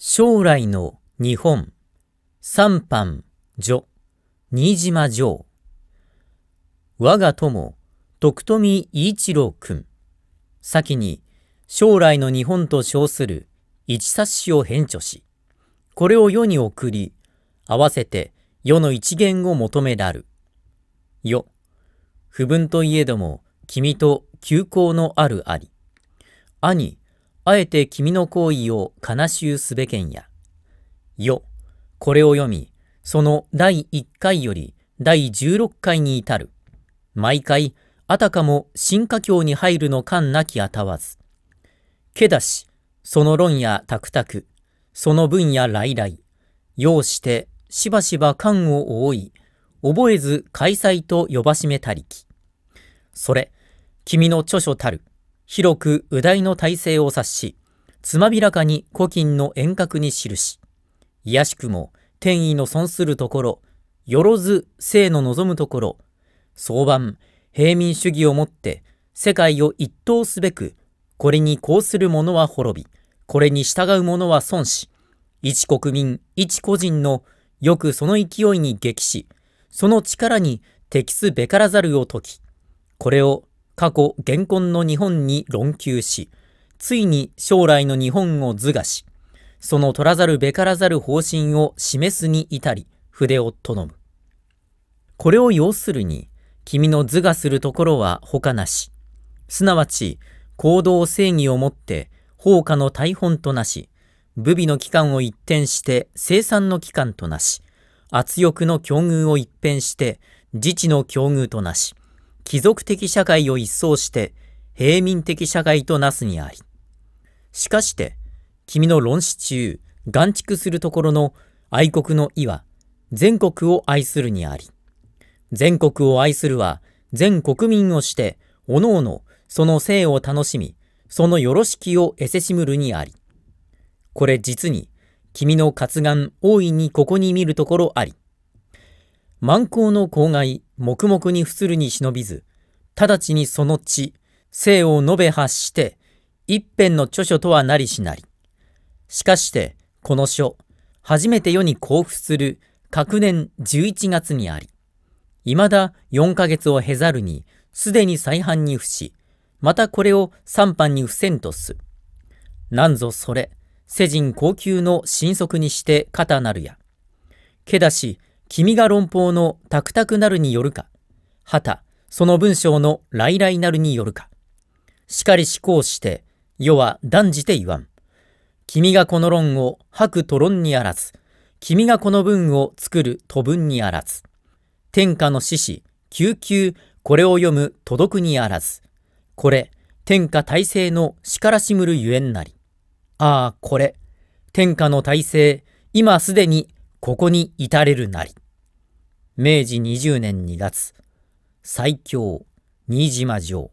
将来の日本三藩女新島城我が友徳富伊一郎君先に将来の日本と称する一冊子を編著しこれを世に送り合わせて世の一元を求めらるよ不分といえども君と休校のあるあり兄あえて君の行為を悲しゅうすべけんや。よ、これを読み、その第1回より第16回に至る。毎回、あたかも進化経に入るの感なきあたわず。けだし、その論やたくたく、その文や来来、要してしばしば感を覆い、覚えず開催と呼ばしめたりき。それ、君の著書たる。広く右大の体制を察し、つまびらかに古今の遠隔に記し、いやしくも天意の損するところ、よろず生の望むところ、早晩、平民主義をもって世界を一等すべく、これにこうする者は滅び、これに従う者は損し、一国民、一個人のよくその勢いに激し、その力に適すべからざるを解き、これを過去現今の日本に論求しついに将来の日本を図画しその取らざるべからざる方針を示すに至り筆をとのむこれを要するに君の図画するところは他なしすなわち行動正義をもって放火の大本となし武備の期間を一転して生産の期間となし圧力の境遇を一変して自治の境遇となし貴族的社会を一掃して平民的社会となすにあり。しかして、君の論旨中、眼畜するところの愛国の意は、全国を愛するにあり。全国を愛するは、全国民をして、おのおのその生を楽しみ、そのよろしきをエセシムルにあり。これ実に、君の活眼大いにここに見るところあり。満光の公害、黙々に伏するに忍びず、直ちにその地、生を述べ発して、一辺の著書とはなりしなり。しかして、この書、初めて世に交付する各年11月にあり、未だ4ヶ月を経ざるに、すでに再犯に付し、またこれを3版に付せんとす。なんぞそれ、世人高級の神速にして肩なるや。けだし、君が論法のタクタクなるによるか、はた、その文章の来来なるによるか。しかり思考して、世は断じて言わん。君がこの論を吐くと論にあらず、君がこの文を作ると文にあらず。天下の志士、救急、これを読む届くにあらず。これ、天下大勢のしからしむるゆえんなり。ああ、これ、天下の大勢、今すでにここに至れるなり。明治20年2月、最強、新島城。